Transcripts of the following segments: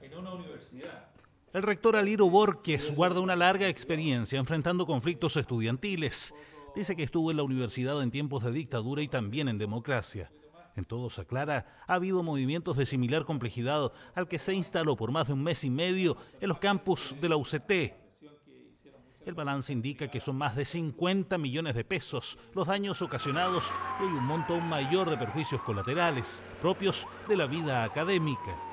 en una universidad. El rector Aliro Borges guarda una larga experiencia enfrentando conflictos estudiantiles. Dice que estuvo en la universidad en tiempos de dictadura y también en democracia. En todo se aclara, ha habido movimientos de similar complejidad al que se instaló por más de un mes y medio en los campus de la UCT. El balance indica que son más de 50 millones de pesos los daños ocasionados y un monto mayor de perjuicios colaterales propios de la vida académica.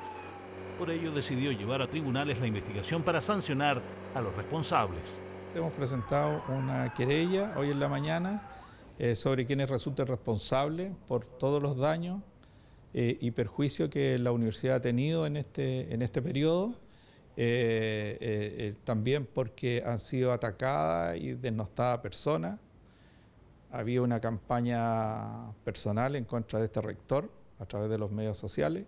Por ello decidió llevar a tribunales la investigación para sancionar a los responsables. Hemos presentado una querella hoy en la mañana eh, sobre quienes resulten responsables por todos los daños eh, y perjuicios que la universidad ha tenido en este, en este periodo. Eh, también porque han sido atacadas y denostadas personas. Había una campaña personal en contra de este rector a través de los medios sociales.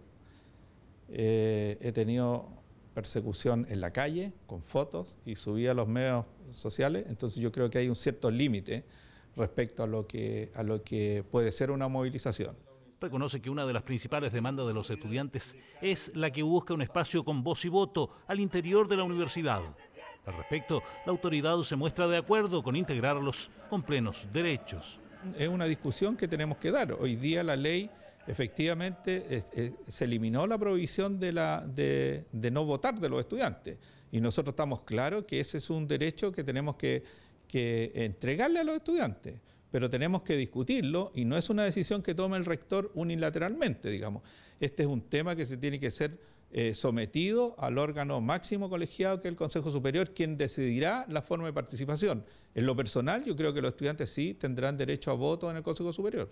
Eh, he tenido persecución en la calle, con fotos y subí a los medios sociales, entonces yo creo que hay un cierto límite respecto a lo, a lo que puede ser una movilización. Reconoce que una de las principales demandas de los estudiantes es la que busca un espacio con voz y voto al interior de la universidad. Al respecto, la autoridad se muestra de acuerdo con integrarlos con plenos derechos. Es una discusión que tenemos que dar. Hoy día la ley efectivamente se eliminó la prohibición de, no votar de los estudiantes. Y nosotros estamos claros que ese es un derecho que tenemos que, entregarle a los estudiantes, pero tenemos que discutirlo y no es una decisión que tome el rector unilateralmente, digamos. Este es un tema que se tiene que ser eh, sometido al órgano máximo colegiado que es el Consejo Superior, quien decidirá la forma de participación. En lo personal, yo creo que los estudiantes sí tendrán derecho a voto en el Consejo Superior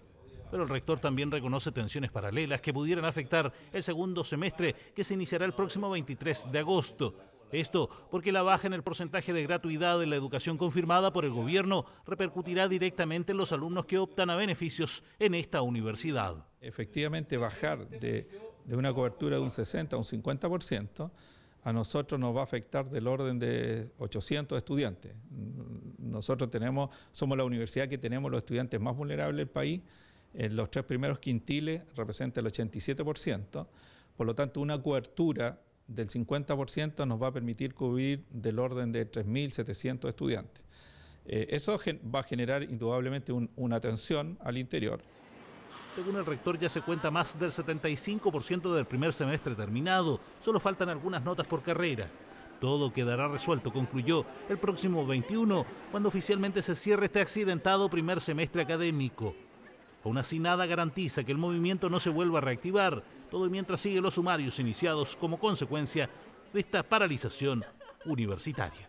pero el rector también reconoce tensiones paralelas que pudieran afectar el segundo semestre que se iniciará el próximo 23 de agosto. Esto porque la baja en el porcentaje de gratuidad de la educación confirmada por el gobierno repercutirá directamente en los alumnos que optan a beneficios en esta universidad. Efectivamente, bajar de, una cobertura de un 60 a un 50% a nosotros nos va a afectar del orden de 800 estudiantes. Nosotros tenemos, somos la universidad que tenemos los estudiantes más vulnerables del país en los tres primeros quintiles representa el 87%, por lo tanto una cobertura del 50% nos va a permitir cubrir del orden de 3.700 estudiantes. Eh, eso va a generar indudablemente una tensión al interior. Según el rector ya se cuenta más del 75% del primer semestre terminado, solo faltan algunas notas por carrera. Todo quedará resuelto, concluyó, el próximo 21, cuando oficialmente se cierre este accidentado primer semestre académico. Aún así, nada garantiza que el movimiento no se vuelva a reactivar, todo mientras siguen los sumarios iniciados como consecuencia de esta paralización universitaria.